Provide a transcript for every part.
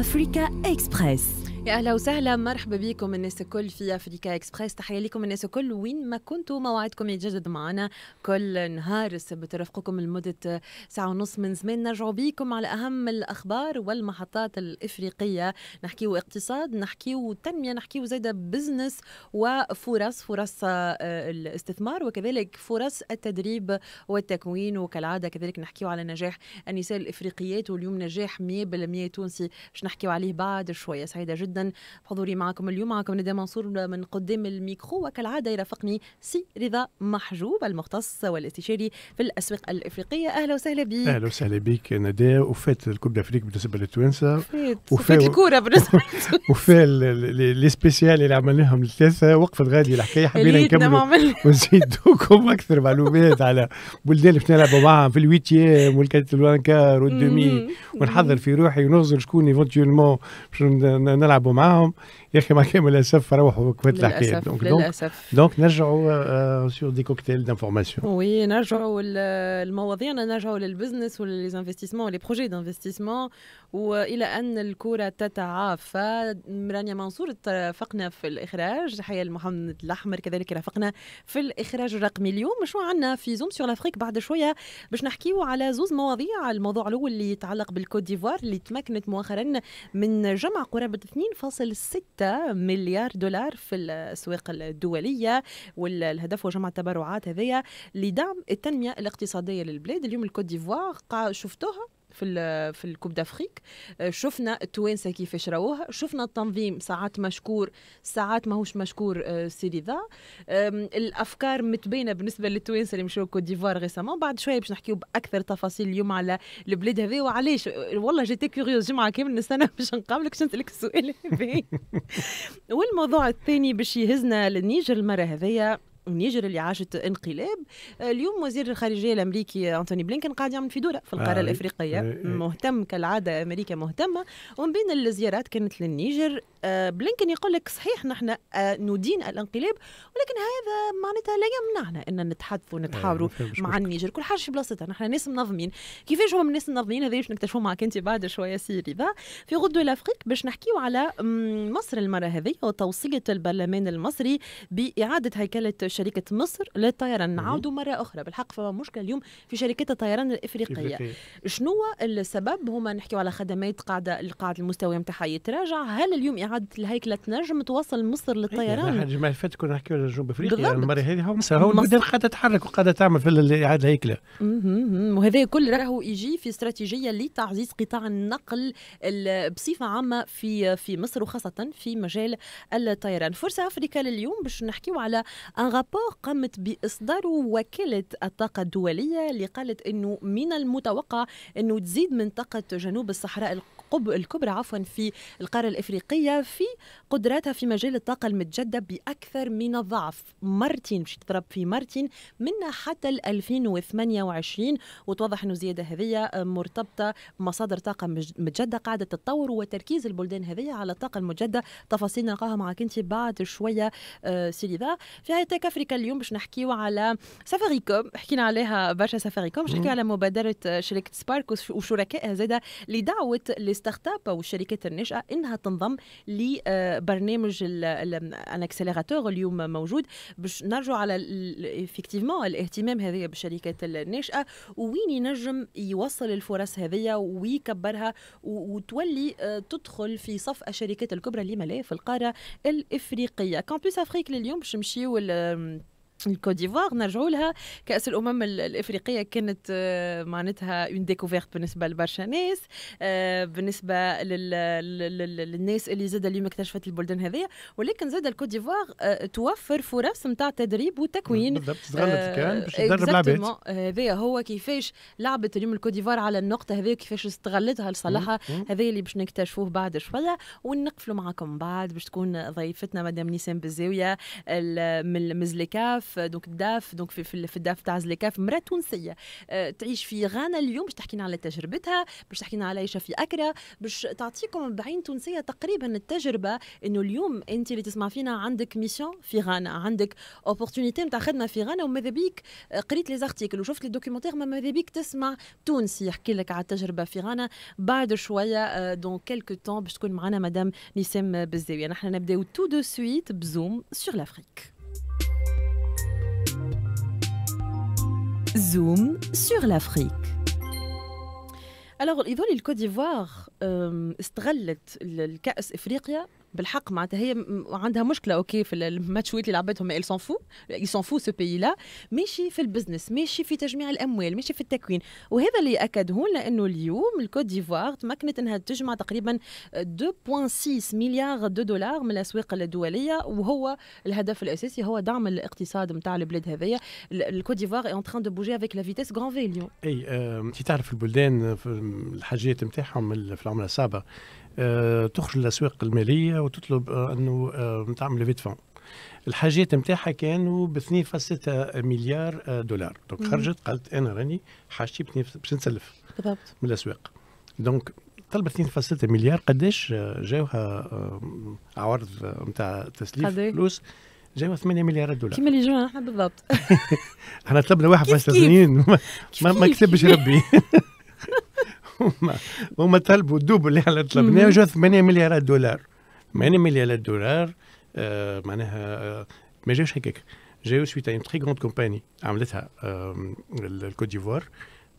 Africa Express. يا اهلا وسهلا مرحبا بكم الناس الكل في افريكا اكسبريس تحيه لكم الناس الكل وين ما كنتوا موعدكم يتجدد معنا كل نهار السبت رفقكم لمده ساعه ونص من زمان نرجعوا بكم على اهم الاخبار والمحطات الافريقيه نحكيو اقتصاد نحكيو تنميه نحكيو زايدة بزنس وفرص فرص آه، الاستثمار وكذلك فرص التدريب والتكوين وكالعاده كذلك نحكيو على نجاح النساء الافريقيات واليوم نجاح 100% تونسي باش نحكيو عليه بعد شويه سعيده جدا جدا بحضوري معكم اليوم معكم ندى منصور من قدام الميكرو وكالعادة يرافقني سي رضا محجوب المختص والاستشاري في الأسواق الإفريقية أهلا وسهلا بك أهلا وسهلا بك ندى وفات الكوب دافريك بالنسبة للتوانسة وفات الكورة بالنسبة وفات لي سبيسيال اللي عملناهم الثلاثة وقفت غادي الحكاية حبينا نكملوا نعم. ونزيدوكم أكثر معلومات على بلدان اللي نلعبوا معاهم في الويتيام والكاتلوانكار والدومي ونحضر في روحي ونغزر شكون ايفونتيولمون باش نلعب لعبوا معهم يا اخي ما كانوا للاسف روحوا كفت الحكايه دونك للاسف دونك نرجعوا سور دي كوكتيل دانفورماسيون وي نرجعوا المواضيع نرجعوا للبزنس وللانفستيسمون ولي بروجي دانفستيسمون والى ان الكره تتعافى رانيا منصور رافقنا في الاخراج حيا محمد الاحمر كذلك رافقنا في الاخراج الرقمي اليوم مشوا عندنا في زوم سور لافريك بعد شويه باش نحكيو على زوز مواضيع الموضوع الاول اللي يتعلق بالكوت ديفوار اللي تمكنت مؤخرا من جمع قرابه 2 2.6 مليار دولار في الاسواق الدوليه والهدف هو جمع التبرعات هذه لدعم التنميه الاقتصاديه للبلاد اليوم الكوت ديفوار شفتوها في في الكوب دافريك آه، شفنا التوانسه كيفاش راوها شفنا التنظيم ساعات مشكور ساعات ماهوش مشكور آه، سيدي ذا الافكار متبينه بالنسبه للتوانسه اللي مشاو كوت ديفوار ريسامون بعد شويه باش نحكيو باكثر تفاصيل اليوم على البلاد هذه وعلاش والله جيتي كيوريوز جمعه كامل نستنى باش نقابلك باش نسالك السؤال هذا والموضوع الثاني باش يهزنا للنيجر المره هذيا نيجر اللي عاشت انقلاب آه، اليوم وزير الخارجيه الامريكي انتوني بلينكن قاعد يعمل في دوره في القاره آه الافريقيه آه, آه. مهتم كالعاده امريكا مهتمه ومن بين الزيارات كانت للنيجر آه، بلينكن يقول لك صحيح نحن ندين الانقلاب ولكن هذا معناتها لا يمنعنا ان نتحدث ونتحاوروا آه مع النيجر كل حاجه في بلاصتها نحن ناس منظمين كيفاش هم الناس منظمين هذا باش نكتشفوا معك انت بعد شويه سي ذا في غدو الافريق باش نحكيو على مصر المره هذه وتوصيه البرلمان المصري باعاده هيكله شركه مصر للطيران نعاودوا مره اخرى بالحق فما مشكله اليوم في شركات الطيران الافريقيه شنو السبب هما نحكي على خدمات قاعده القاعدة المستوى نتاعها يتراجع هل اليوم اعاده الهيكله تنجم توصل مصر للطيران إيه الجمعه اللي فاتت كنا نحكي على الجنوب افريقيا المره هذه مصر هو مصر. قاعده تتحرك وقاعده تعمل في اعاده الهيكله وهذا كل راهو يجي في استراتيجيه لتعزيز قطاع النقل بصفه عامه في في مصر وخاصه في مجال الطيران فرصه افريقيا لليوم باش نحكيو على ان رابور قامت بإصداره وكالة الطاقة الدولية اللي قالت أنه من المتوقع أنه تزيد منطقة جنوب الصحراء الكبرى عفوا في القارة الإفريقية في قدراتها في مجال الطاقة المتجدة بأكثر من الضعف مرتين مش تضرب في مرتين منها حتى 2028 وتوضح أنه الزيادة هذه مرتبطة مصادر طاقة متجدة قاعدة تتطور وتركيز البلدان هذه على الطاقة المتجدة تفاصيل نلقاها معك أنت بعد شوية آه، سيليدا في تاك أفريكا اليوم باش نحكيو على سفاريكوم حكينا عليها برشا سفاريكوم باش نحكيو على مبادرة شركة سبارك وشركائها زادة لدعوة الستارت اب او الشركات الناشئه انها تنضم لبرنامج آه، الانكسليراتور اليوم موجود باش نرجع على افكتيفمون الاهتمام هذايا بالشركات الناشئه وين ينجم يوصل الفرص هذايا ويكبرها وتولي آه، تدخل في صف الشركات الكبرى اللي ملاها في القاره الافريقيه كان افريك لليوم باش نمشيو الكوت ديفوار نرجعوا لها كاس الامم الافريقيه كانت آه، معناتها اون ديكوفيرت بالنسبه لبرشا ناس آه، بالنسبه للناس اللي زاد اليوم اكتشفت البلدان هذه ولكن زاد الكوت ديفوار آه، توفر فرص نتاع تدريب وتكوين بالضبط تغلط كان باش تدرب العباد هذا هو كيفاش لعبت اليوم الكوت ديفوار على النقطه هذه كيفاش استغلتها لصالحها هذه اللي باش نكتشفوه بعد شويه ونقفلوا معكم بعد باش تكون ضيفتنا مدام نيسان بالزاويه من مزلكاف الداف دونك الداف دونك في, في الداف تاع زليكاف مراه تونسيه آه، تعيش في غانا اليوم باش تحكي لنا على تجربتها باش تحكي لنا على عيشه في اكرا باش تعطيكم بعين تونسيه تقريبا التجربه انه اليوم انت اللي تسمع فينا عندك ميسيون في غانا عندك اوبورتونيتي نتاع خدمه في غانا وماذا بيك آه، قريت لي زارتيكل وشفت لي دوكيومونتير ما ماذا بيك تسمع تونسي يحكي لك على التجربه في غانا بعد شويه دون كيلكو تون باش تكون معنا مدام نسام بالزاويه نحن نبداو تو دو سويت بزوم سور لافريك Zoom sur l'Afrique. Alors, الإيفول الكوت ديفوار استغلت الكأس إفريقيا بالحق معناتها هي عندها مشكله اوكي في الماتشويت اللي لعبتهم ايل سون فو اي سون فو سو بيي لا ماشي في البزنس ماشي في تجميع الاموال ماشي في التكوين وهذا اللي اكده لنا انه اليوم الكوت ديفوار تمكنت انها تجمع تقريبا 2.6 مليار دو دولار من الاسواق الدوليه وهو الهدف الاساسي هو دعم الاقتصاد نتاع البلاد هذيا الكوت ديفوار اي اون آه، تران دو بوجي افيك لا فيتيس غران في اليوم اي انت تعرف البلدان آه، الحاجات نتاعهم في العمله السابقه آه، تخرج للاسواق الماليه وتطلب آه، انه آه، تعمل ليفي فون الحاجات نتاعها كانوا ب 2.6 مليار دولار دونك خرجت قالت انا راني حاجتي باش نسلف بالضبط من الاسواق دونك طلبت 2.6 مليار قداش جاوها عوارض نتاع تسليف فلوس جاوا 8 مليار دولار كيما اللي جونا احنا بالضبط احنا طلبنا 1.2 ما كسبش ربي هما هما طلبوا دوب اللي احنا طلبناه جو 8 مليارات دولار 8 مليارات دولار آه معناها آه، ما جاش هكاك جاو سويت اون تري كروند كومباني عملتها آه الكوت ديفوار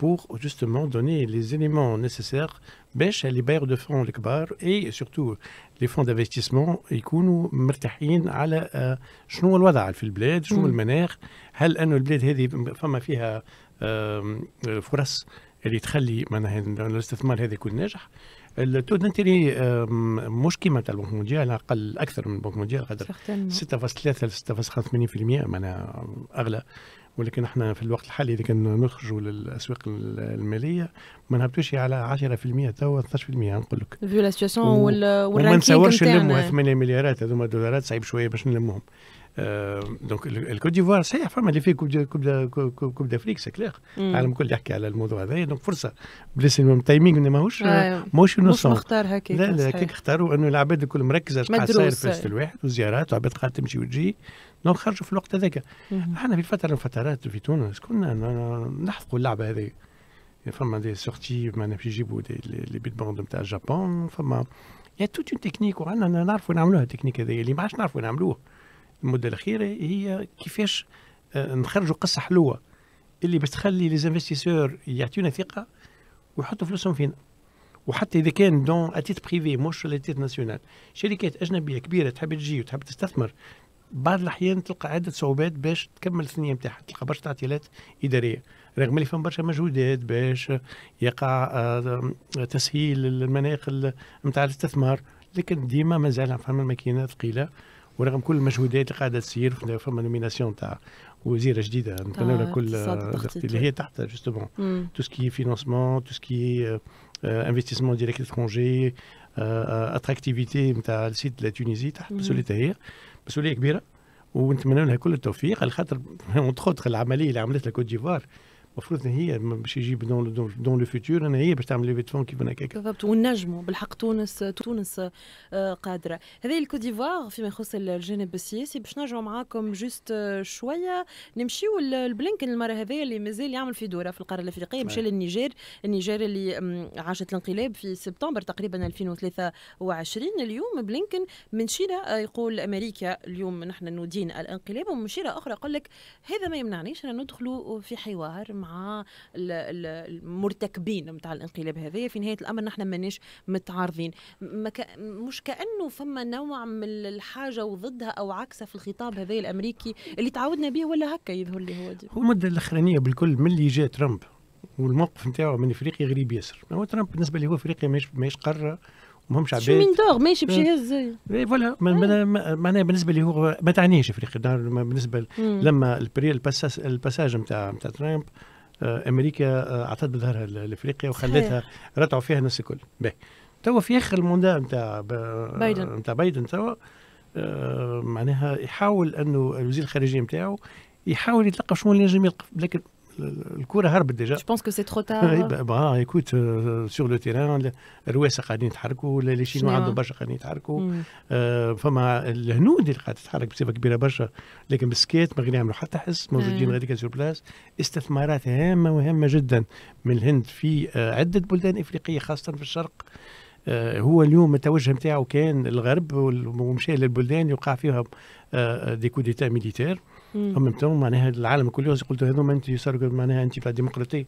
بور جوستومون دوني لي زيليمون نيسيسار باش لي بايغ دو فون الكبار اي سورتو لي فون دافيستيسمون يكونوا مرتاحين على آه، شنو هو الوضع في البلاد شنو المناخ هل انه البلاد هذه فما فيها فرص اللي تخلي معناها الاستثمار هذا يكون ناجح التو دانتيري مش كيما تاع البنك المونديال اقل اكثر من البنك المونديال قدر 6.3 ل 6.85% معناها اغلى ولكن احنا في الوقت الحالي اذا كان نخرجوا للاسواق الماليه ما نهبطوش على 10% توا 12% نقول لك فيو لا سيتياسيون والرانكينغ وما نصورش نلموا 8 مليارات هذوما دولارات صعيب شويه باش نلموهم دونك الكوت ديفوار صحيح فما اللي فيه كوب دافريك سي كليغ العالم الكل يحكي على الموضوع هذا دونك فرصه بليس تايمينغ ماهوش ماهوش نص مختار هكاك لا لا هكاك اختاروا انه العباد الكل مركزه قاعد صاير في الواحد وزيارات وعباد قاعد تمشي وتجي دونك خرجوا في الوقت هذاك احنا في فتره من فترات في تونس كنا نحفقوا اللعبه هذه فما دي سورتي معنا في يجيبوا لي بيت بوند نتاع جابون فما يا توت اون تكنيك وعندنا نعرفوا نعملوها التكنيك هذايا اللي ما عادش نعرفوا نعملوه المده الاخيره هي كيفاش آه، نخرجوا قصه حلوه اللي باش تخلي لي زانفستيسور يعطيونا ثقه ويحطوا فلوسهم فينا وحتى اذا كان دون اتيت بريفي مش اتيت ناسيونال شركات اجنبيه كبيره تحب تجي وتحب تستثمر بعض الاحيان تلقى عده صعوبات باش تكمل الثنيه نتاعها تلقى برشا تعطيلات اداريه رغم اللي فهم برشا مجهودات باش يقع آه، تسهيل المناخ نتاع الاستثمار لكن ديما مازال فهم الماكينه ثقيله ورغم كل المجهودات اللي قاعده تصير فما نوميناسيون تاع وزيره جديده نتمنى لها آه، كل اللي هي تحت جوستومون تو سكي فينونسمون تو سكي انفستيسمون ديريكت اترونجي اتراكتيفيتي نتاع السيد لا تونيزي تحت مسؤوليتها هي مسؤوليه كبيره ونتمنى لها كل التوفيق على خاطر اونتخوتخ العمليه اللي عملتها كوت ديفوار المفروض هي باش يجي دون دون لو فيتور انا هي باش تعمل لي فيتون كيف هكاك بالضبط ونجموا بالحق تونس تونس آه، قادره هذه الكوديفوار ديفوار فيما يخص الجانب السياسي باش نرجعوا معاكم جوست آه، شويه نمشيو لبلينكن المره هذه اللي مازال يعمل في دوره في القاره الافريقيه مشى للنيجر النيجر اللي عاشت الانقلاب في سبتمبر تقريبا 2023 اليوم بلينكن من شيره آه، يقول امريكا اليوم نحن ندين الانقلاب ومن شيره اخرى يقول لك هذا ما يمنعنيش ان ندخلوا في حوار مع المرتكبين نتاع الانقلاب هذايا في نهايه الامر نحن ماناش متعارضين ك... مش كانه فما نوع من الحاجه وضدها او عكسها في الخطاب هذايا الامريكي اللي تعودنا به ولا هكا يظهر لي هو دي. هو المده الاخرانيه بالكل من اللي جاء ترامب والموقف نتاعو من افريقيا غريب ياسر هو ترامب بالنسبه لي هو افريقيا ماهيش قاره ومهمش عباد شو من دور ماشي باش يهز إيه، فوالا معناها بالنسبه لي هو ما تعنيش افريقيا بالنسبه لما الباساج نتاع نتاع ترامب آه، امريكا آه، اعطت بظهرها لافريقيا وخلتها رتعوا فيها الناس الكل توا في اخر الموندة نتاع بايدن نتاع بايدن توا آه، معناها يحاول انه الوزير الخارجيه نتاعو يحاول يتلقى شنو اللي ينجم يلقى لكن الكره هربت ديجا جو بونس كو سي ترو تار ايكوت سور لو تيران الرواسه قاعدين يتحركوا لي شينوا عندهم برشا قاعدين يتحركوا آه، فما الهنود اللي قاعده تتحرك بصفه كبيره برشا لكن بالسكيت ما غير يعملوا حتى حس موجودين غاديك سور بلاس استثمارات هامه وهامه جدا من الهند في آه، عده بلدان افريقيه خاصه في الشرق آه، هو اليوم التوجه نتاعو كان الغرب ومشى للبلدان يوقع فيها دي كوديتا ميليتير هم معناها العالم يوم قلت هذوما انت يسار معناها انت بتاع ديمقراطيه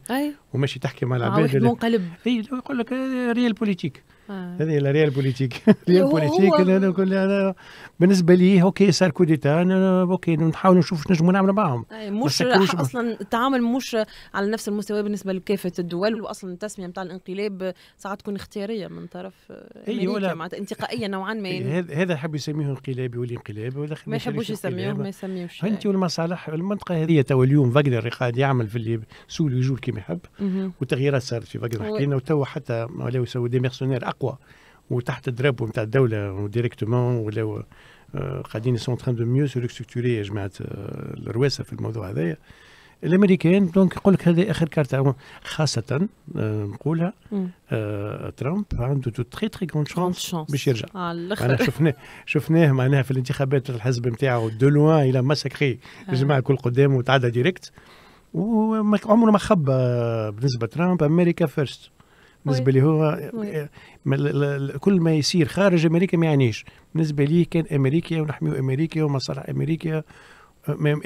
وماشي تحكي مع العباد آه، منقلب اي يقول لك ريال بوليتيك آه. هذه لا ريال بوليتيك ريال بوليتيك انا نقول انا بالنسبه لي اوكي صار كوديتا انا اوكي نحاول نشوف شنو نجموا نعملوا معاهم مش اصلا التعامل مش على نفس المستوى بالنسبه لكافه الدول واصلا التسميه نتاع الانقلاب ساعات تكون اختياريه من طرف ولا معناتها انتقائيه نوعا ما هذا حب يسميه انقلابي يولي انقلاب ولا ما يحبوش يسميوه ما يسميوش انت والمصالح المنطقه هذه تو اليوم فاجنر قاعد يعمل في اللي سول يجول كما يحب وتغييرات صارت في فاجنر حكينا وتو حتى ولاو يسووا دي ميرسونير اقوى وتحت الدراب نتاع الدوله ديريكتومون ولاو آه، قاعدين سون تران دو ميو سيركستركتوري يا جماعه آه، الرواسه في الموضوع هذايا الامريكان دونك يقول لك هذه اخر كارت خاصه آه، نقولها آه ترامب عنده دو تري تري كون شانس باش يرجع انا شفناه شفناه معناها في الانتخابات الحزب نتاعو دو لوان الى ماسكري الجماعه الكل قدامه وتعدى ديريكت وعمره ما خبى بالنسبه لترامب امريكا فيرست بالنسبه لي هو كل ما يصير خارج امريكا ما يعنيش بالنسبه لي كان امريكا ونحميو امريكا ومصالح امريكا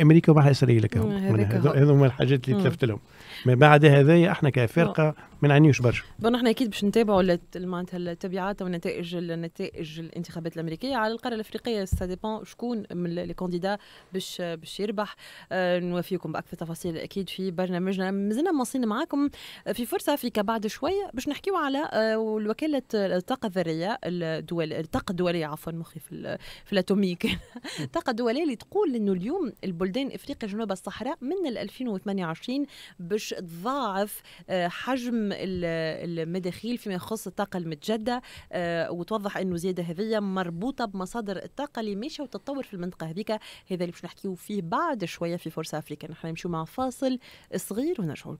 امريكا مع اسرائيل هذوما هذو هما الحاجات اللي تلفت لهم ما بعد هذايا احنا كفرقه ما نعنيوش برشا بون احنا اكيد باش نتابعوا معناتها التبعات ونتائج النتائج الانتخابات الامريكيه على القاره الافريقيه سا ديبون شكون من لي كونديدا باش باش يربح آه، نوافيكم باكثر تفاصيل اكيد في برنامجنا مازلنا مواصلين معاكم في فرصه في بعد شويه باش نحكيو على وكاله الوكاله الطاقه الذريه الدول الطاقه الدوليه عفوا مخي في, في الاتوميك الطاقه الدوليه اللي تقول انه اليوم البلدان افريقيا جنوب الصحراء من 2028 باش تضاعف آه، حجم المداخيل فيما يخص الطاقه المتجده آه، وتوضح انه زياده هذه مربوطه بمصادر الطاقه اللي ماشيه وتتطور في المنطقه هذيك هذا اللي باش نحكيو فيه بعد شويه في فرصه افريقيا نحن نمشيو مع فاصل صغير ونرجعوا